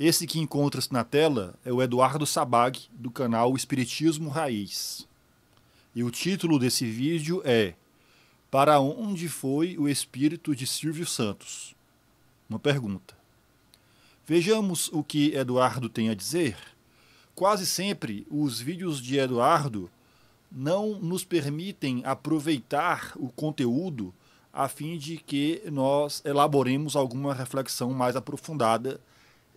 Esse que encontra-se na tela é o Eduardo Sabag, do canal Espiritismo Raiz. E o título desse vídeo é Para onde foi o espírito de Silvio Santos? Uma pergunta. Vejamos o que Eduardo tem a dizer. Quase sempre os vídeos de Eduardo não nos permitem aproveitar o conteúdo a fim de que nós elaboremos alguma reflexão mais aprofundada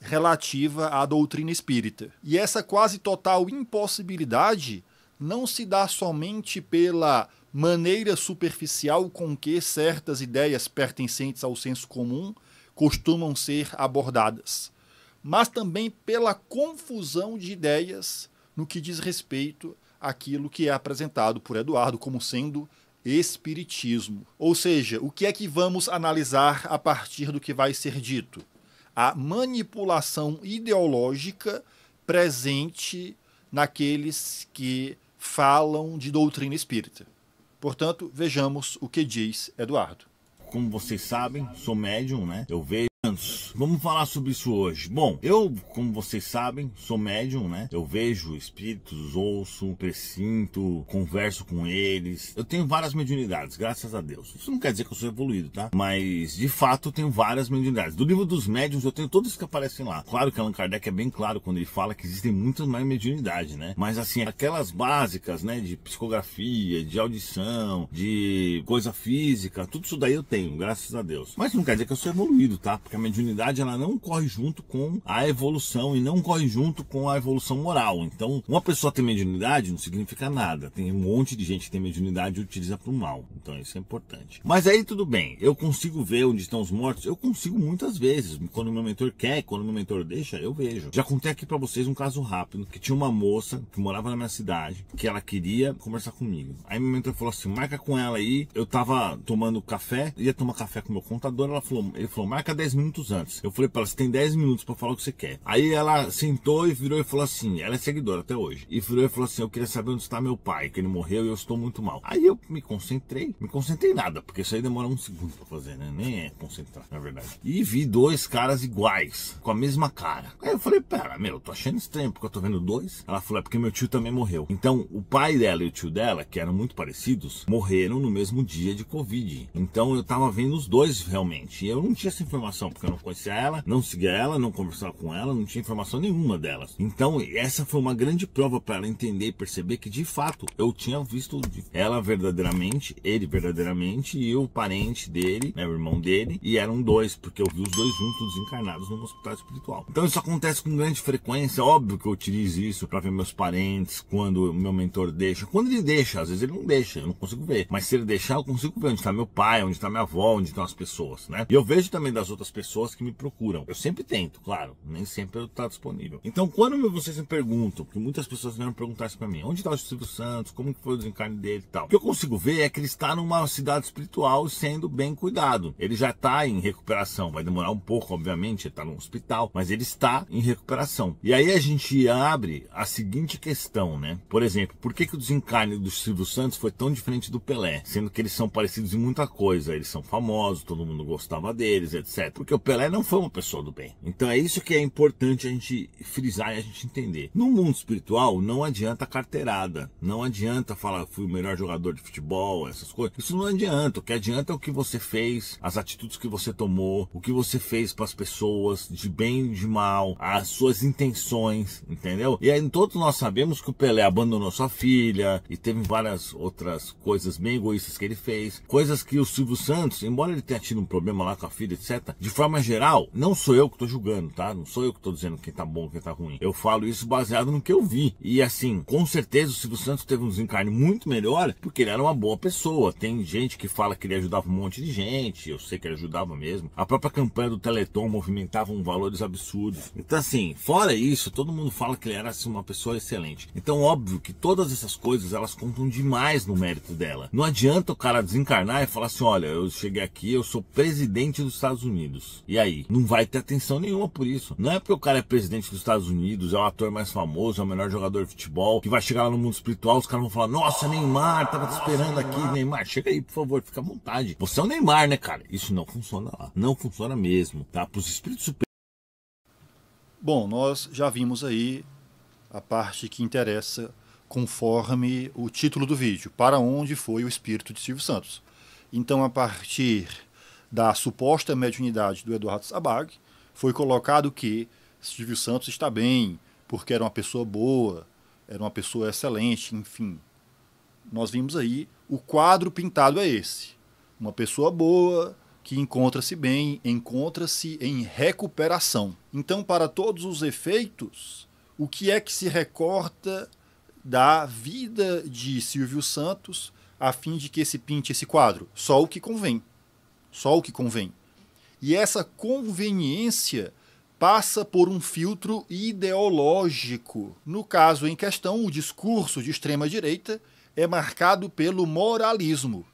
relativa à doutrina espírita. E essa quase total impossibilidade não se dá somente pela maneira superficial com que certas ideias pertencentes ao senso comum costumam ser abordadas, mas também pela confusão de ideias no que diz respeito àquilo que é apresentado por Eduardo como sendo espiritismo. Ou seja, o que é que vamos analisar a partir do que vai ser dito? a manipulação ideológica presente naqueles que falam de doutrina espírita. Portanto, vejamos o que diz Eduardo. Como vocês sabem, sou médium, né? Eu vejo Vamos falar sobre isso hoje. Bom, eu, como vocês sabem, sou médium, né? Eu vejo espíritos, ouço, presinto, converso com eles. Eu tenho várias mediunidades, graças a Deus. Isso não quer dizer que eu sou evoluído, tá? Mas, de fato, eu tenho várias mediunidades. Do livro dos médiums, eu tenho todos que aparecem lá. Claro que Allan Kardec é bem claro quando ele fala que existem muitas mais mediunidades, né? Mas, assim, aquelas básicas, né? De psicografia, de audição, de coisa física, tudo isso daí eu tenho, graças a Deus. Mas não quer dizer que eu sou evoluído, tá? porque a mediunidade ela não corre junto com a evolução e não corre junto com a evolução moral. Então, uma pessoa ter mediunidade não significa nada. Tem um monte de gente que tem mediunidade e utiliza para o mal. Então, isso é importante. Mas aí tudo bem, eu consigo ver onde estão os mortos? Eu consigo muitas vezes. Quando meu mentor quer, quando meu mentor deixa, eu vejo. Já contei aqui para vocês um caso rápido que tinha uma moça que morava na minha cidade que ela queria conversar comigo. Aí meu mentor falou assim: marca com ela aí. Eu tava tomando café, ia tomar café com meu contador. Ela falou, ele falou: marca 10 minutos minutos antes. Eu falei para ela, você tem 10 minutos para falar o que você quer. Aí ela sentou e virou e falou assim, ela é seguidora até hoje. E virou e falou assim, eu queria saber onde está meu pai, que ele morreu e eu estou muito mal. Aí eu me concentrei, me concentrei nada, porque isso aí demora um segundo para fazer, né? Nem é concentrar, na verdade. E vi dois caras iguais, com a mesma cara. Aí eu falei, pera, meu, tô achando estranho, porque eu tô vendo dois. Ela falou, é porque meu tio também morreu. Então, o pai dela e o tio dela, que eram muito parecidos, morreram no mesmo dia de Covid. Então eu tava vendo os dois realmente. E eu não tinha essa informação porque eu não conhecia ela, não seguia ela, não conversava com ela, não tinha informação nenhuma delas. Então, essa foi uma grande prova para ela entender e perceber que de fato eu tinha visto ela verdadeiramente, ele verdadeiramente e o parente dele, né, o irmão dele, e eram dois, porque eu vi os dois juntos desencarnados num hospital espiritual. Então, isso acontece com grande frequência, é óbvio que eu utilizo isso para ver meus parentes quando o meu mentor deixa. Quando ele deixa, às vezes ele não deixa, eu não consigo ver, mas se ele deixar, eu consigo ver onde está meu pai, onde está minha avó, onde estão as pessoas, né? E eu vejo também das outras pessoas pessoas que me procuram. Eu sempre tento, claro, nem sempre eu tá disponível. Então, quando vocês me perguntam, porque muitas pessoas vieram perguntar isso para mim, onde está o Silvio Santos, como que foi o desencarne dele e tal. O que eu consigo ver é que ele está numa cidade espiritual sendo bem cuidado. Ele já está em recuperação, vai demorar um pouco, obviamente, ele está no hospital, mas ele está em recuperação. E aí a gente abre a seguinte questão, né? Por exemplo, por que, que o desencarne do Silvio Santos foi tão diferente do Pelé? Sendo que eles são parecidos em muita coisa, eles são famosos, todo mundo gostava deles, etc. Porque porque o Pelé não foi uma pessoa do bem. Então é isso que é importante a gente frisar e a gente entender. No mundo espiritual, não adianta carteirada, não adianta falar ah, fui o melhor jogador de futebol, essas coisas. Isso não adianta. O que adianta é o que você fez, as atitudes que você tomou, o que você fez para as pessoas, de bem e de mal, as suas intenções, entendeu? E aí todos nós sabemos que o Pelé abandonou sua filha e teve várias outras coisas bem egoístas que ele fez, coisas que o Silvio Santos, embora ele tenha tido um problema lá com a filha, etc, de forma geral, não sou eu que estou julgando, tá? Não sou eu que estou dizendo quem tá bom, quem tá ruim. Eu falo isso baseado no que eu vi. E assim, com certeza o Silvio Santos teve um desencarne muito melhor porque ele era uma boa pessoa. Tem gente que fala que ele ajudava um monte de gente, eu sei que ele ajudava mesmo. A própria campanha do Teleton movimentava valores absurdos. Então assim, fora isso, todo mundo fala que ele era assim, uma pessoa excelente. Então óbvio que todas essas coisas, elas contam demais no mérito dela. Não adianta o cara desencarnar e falar assim, olha, eu cheguei aqui, eu sou presidente dos Estados Unidos. E aí? Não vai ter atenção nenhuma por isso. Não é porque o cara é presidente dos Estados Unidos, é o ator mais famoso, é o melhor jogador de futebol, que vai chegar lá no mundo espiritual, os caras vão falar: Nossa, Neymar, tava te esperando aqui, Neymar, chega aí, por favor, fica à vontade. Você é o Neymar, né, cara? Isso não funciona lá. Não funciona mesmo, tá? Para os espíritos superiores. Bom, nós já vimos aí a parte que interessa conforme o título do vídeo, para onde foi o espírito de Silvio Santos. Então, a partir da suposta mediunidade do Eduardo Sabag, foi colocado que Silvio Santos está bem, porque era uma pessoa boa, era uma pessoa excelente, enfim. Nós vimos aí, o quadro pintado é esse. Uma pessoa boa, que encontra-se bem, encontra-se em recuperação. Então, para todos os efeitos, o que é que se recorta da vida de Silvio Santos a fim de que se pinte esse quadro? Só o que convém só o que convém. E essa conveniência passa por um filtro ideológico. No caso em questão, o discurso de extrema-direita é marcado pelo moralismo.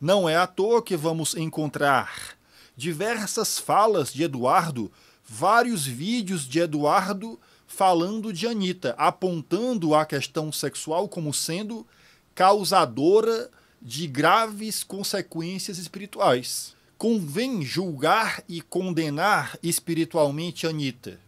Não é à toa que vamos encontrar diversas falas de Eduardo, vários vídeos de Eduardo falando de Anitta, apontando a questão sexual como sendo causadora de graves consequências espirituais. Convém julgar e condenar espiritualmente Anitta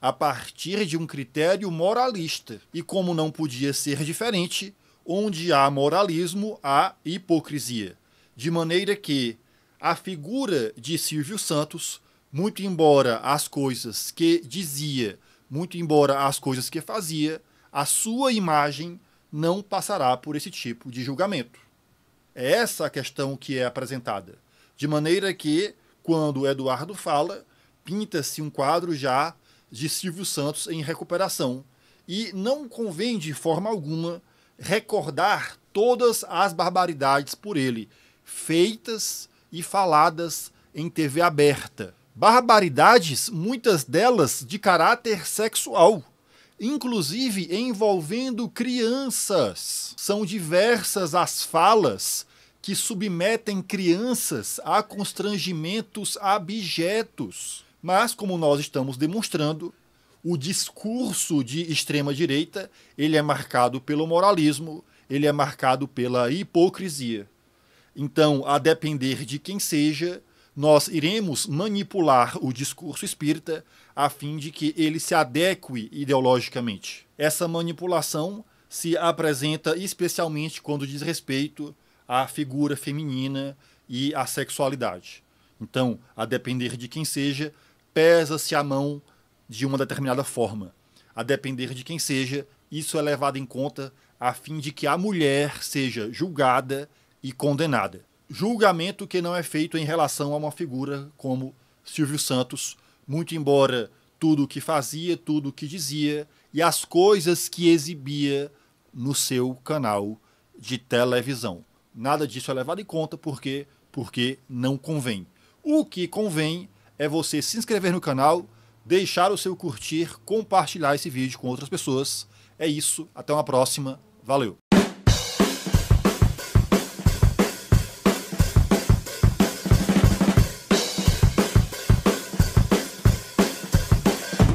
a partir de um critério moralista. E como não podia ser diferente, onde há moralismo, há hipocrisia. De maneira que a figura de Silvio Santos, muito embora as coisas que dizia, muito embora as coisas que fazia, a sua imagem não passará por esse tipo de julgamento. É essa a questão que é apresentada. De maneira que, quando Eduardo fala, pinta-se um quadro já de Silvio Santos em recuperação. E não convém de forma alguma recordar todas as barbaridades por ele, feitas e faladas em TV aberta. Barbaridades, muitas delas de caráter sexual, inclusive envolvendo crianças. São diversas as falas que submetem crianças a constrangimentos abjetos. Mas, como nós estamos demonstrando, o discurso de extrema-direita ele é marcado pelo moralismo, ele é marcado pela hipocrisia. Então, a depender de quem seja, nós iremos manipular o discurso espírita a fim de que ele se adeque ideologicamente. Essa manipulação se apresenta especialmente quando diz respeito à figura feminina e à sexualidade. Então, a depender de quem seja, pesa-se a mão de uma determinada forma. A depender de quem seja, isso é levado em conta a fim de que a mulher seja julgada e condenada. Julgamento que não é feito em relação a uma figura como Silvio Santos, muito embora tudo o que fazia, tudo o que dizia e as coisas que exibia no seu canal de televisão. Nada disso é levado em conta porque porque não convém. O que convém é você se inscrever no canal, deixar o seu curtir, compartilhar esse vídeo com outras pessoas. É isso, até uma próxima. Valeu.